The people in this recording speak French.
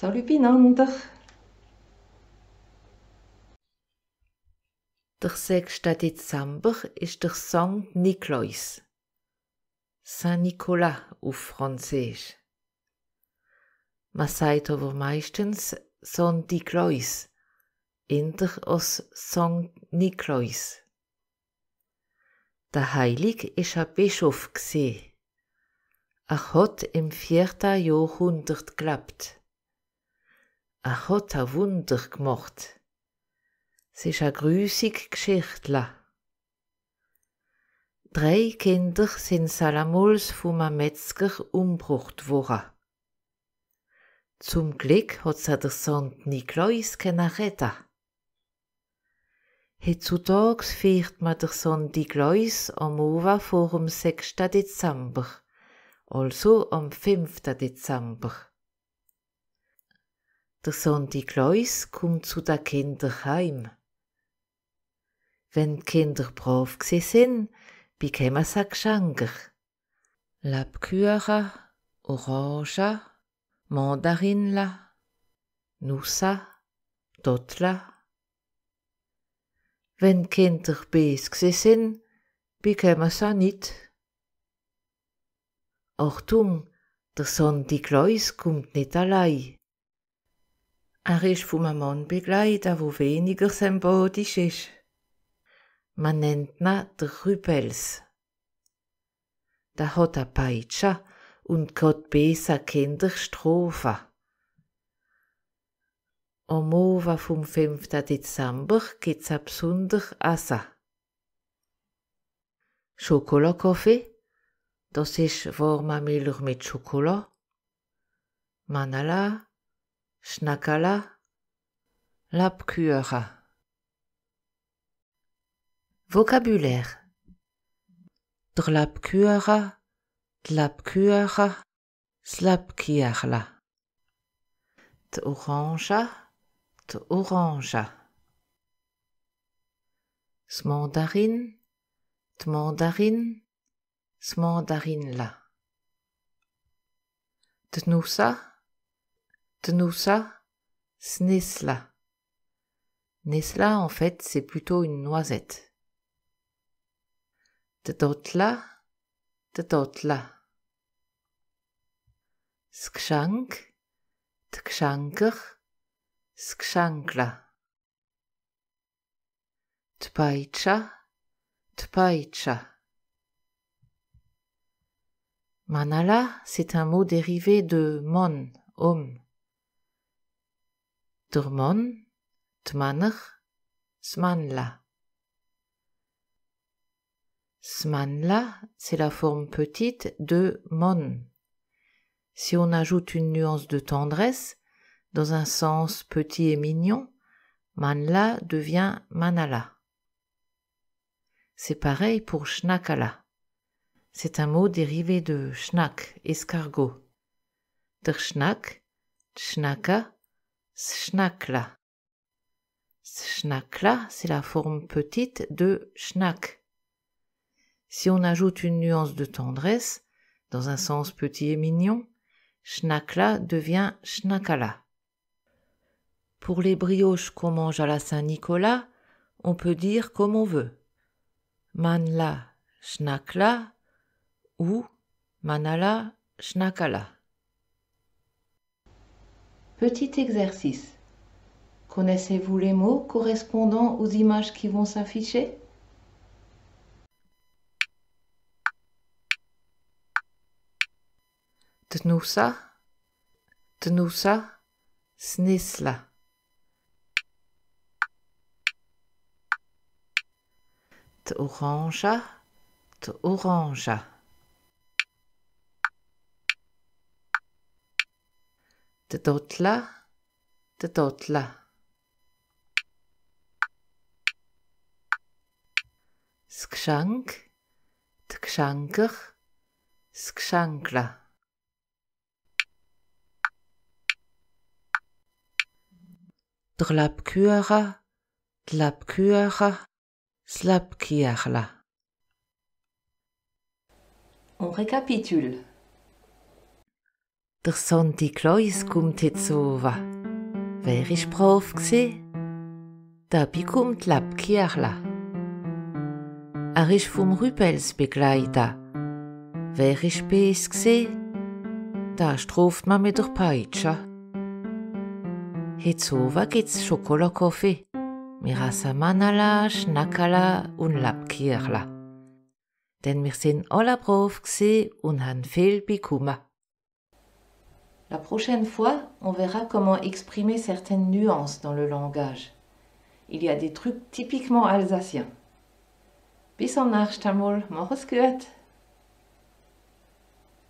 Salut beieinander. Der 6. Dezember ist der Song Nicolas. Saint Nicolas auf Französisch. Man sagt aber meistens Saint Nicolas, änder als Saint Nicolas. Der Heilig ist ein Bischof gsi. Er hat im vierten Jahrhundert gelebt a hat a Wunder gemacht. Es ist a grüssig Geschichtler. Drei Kinder sind salamols vom Metzger umgebracht worden. Zum Glück hat sie der St. Nikolaus retten Heutzutage feiert man der St. Nikolaus am Ova vor dem 6. Dezember, also am 5. Dezember. Der Sonntag Leus kommt zu den Kindern heim. Wenn die Kinder brav sind, bekommen sie Geschenke. Lebküchen, Orange, Mandarinle, Nussa, Dottle. Wenn die Kinder bes sind, bekommen sie nicht. Achtung, der Sonntag Leus kommt nicht allein. Er ist vom einem Mann begleitet, wo weniger sympathisch ist. Man nennt ihn den Rübels. Der hat eine Peitsche und kann besser Kinder strafen. Am Ova vom 5. Dezember gibt's ein besonderes Asa. Schokoladkaffee, das ist warmer Milch mit Schokolade. Manala, Schnakala Lapkuera. Vocabulaire Drlapkuera, Tlapkuera, Slapkiarla. T'orangea, t'orangea. Smandarin, t'mandarin, la. Tnoussa, Tnoussa snesla. Nesla, en fait, c'est plutôt une noisette. Tdotla, tdotla. Skshank, tkshanker, skshankla. Tpaïcha, Tpaitcha Manala, c'est un mot dérivé de mon, homme Smanla. Smanla, c'est la forme petite de Mon. Si on ajoute une nuance de tendresse, dans un sens petit et mignon, Manla devient Manala. C'est pareil pour schnakala. C'est un mot dérivé de Schnack, escargot. Der Schnaka, schnackla. Schnackla, c'est la forme petite de schnack. Si on ajoute une nuance de tendresse, dans un sens petit et mignon, schnakla devient schnakala. Pour les brioches qu'on mange à la Saint-Nicolas, on peut dire comme on veut. Manla, schnackla ou manala, schnakala. Petit exercice. Connaissez-vous les mots correspondant aux images qui vont s'afficher Tnusa, Tnusa, Snisla. T'orangea, T'orangea. Tetotla, totla Skshank Tkshankr skshankla. Drlapkyra, dlapkyra, slapkierla. On récapitule. Der Sonntag Kleus kommt jetzt over. Wer ist brav gewesen? Dabei kommt Lappkirchler. Er ist vom Rübels begleitet. Wer ist bes gewesen? Da straft man mit der Peitsche. Jetzt over gibt's Schokoladkaffee. Wir hassen Manala, Schnackala und Lappkirchler. Denn wir sind alle brav gewesen und haben viel bekommen. La prochaine fois, on verra comment exprimer certaines nuances dans le langage. Il y a des trucs typiquement alsaciens. Bis en